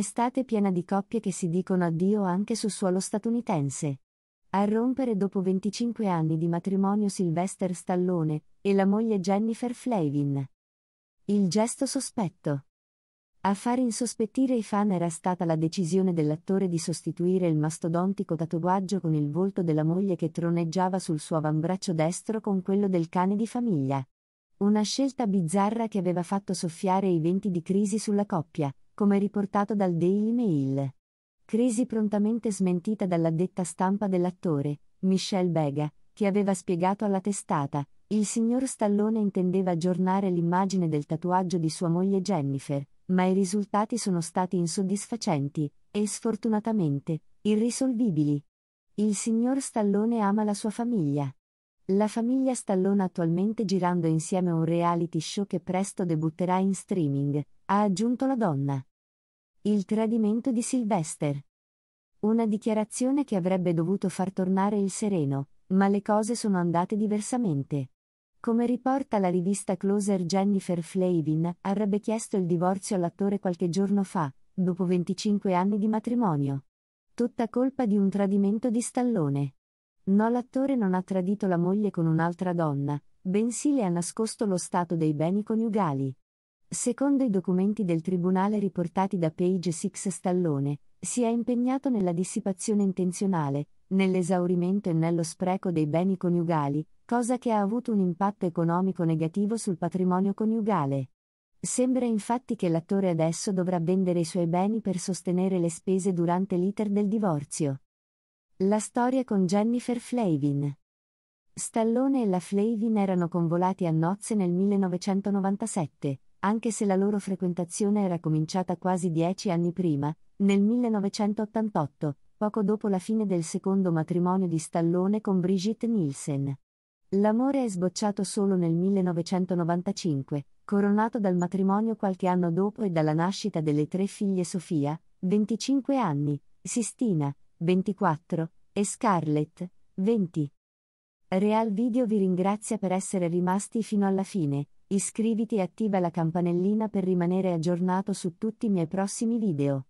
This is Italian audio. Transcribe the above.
Un'estate piena di coppie che si dicono addio anche sul suolo statunitense. A rompere dopo 25 anni di matrimonio Sylvester Stallone e la moglie Jennifer Flavin. Il gesto sospetto. A far insospettire i fan era stata la decisione dell'attore di sostituire il mastodontico tatuaggio con il volto della moglie che troneggiava sul suo avambraccio destro con quello del cane di famiglia. Una scelta bizzarra che aveva fatto soffiare i venti di crisi sulla coppia, come riportato dal Daily Mail. Crisi prontamente smentita dall'addetta stampa dell'attore, Michelle Bega, che aveva spiegato alla testata, il signor Stallone intendeva aggiornare l'immagine del tatuaggio di sua moglie Jennifer, ma i risultati sono stati insoddisfacenti e sfortunatamente irrisolvibili. Il signor Stallone ama la sua famiglia. La famiglia Stallone attualmente girando insieme un reality show che presto debutterà in streaming, ha aggiunto la donna. Il tradimento di Sylvester. Una dichiarazione che avrebbe dovuto far tornare il sereno, ma le cose sono andate diversamente. Come riporta la rivista Closer Jennifer Flavin, avrebbe chiesto il divorzio all'attore qualche giorno fa, dopo 25 anni di matrimonio. Tutta colpa di un tradimento di Stallone. No, l'attore non ha tradito la moglie con un'altra donna, bensì le ha nascosto lo stato dei beni coniugali. Secondo i documenti del tribunale riportati da Page Six Stallone, si è impegnato nella dissipazione intenzionale, nell'esaurimento e nello spreco dei beni coniugali, cosa che ha avuto un impatto economico negativo sul patrimonio coniugale. Sembra infatti che l'attore adesso dovrà vendere i suoi beni per sostenere le spese durante l'iter del divorzio. La storia con Jennifer Flavin. Stallone e la Flavin erano convolati a nozze nel 1997, anche se la loro frequentazione era cominciata quasi dieci anni prima, nel 1988, poco dopo la fine del secondo matrimonio di Stallone con Brigitte Nielsen. L'amore è sbocciato solo nel 1995, coronato dal matrimonio qualche anno dopo e dalla nascita delle tre figlie Sofia, 25 anni, Sistina, 24, e Scarlett, 20. Real Video vi ringrazia per essere rimasti fino alla fine Iscriviti e attiva la campanellina per rimanere aggiornato su tutti i miei prossimi video.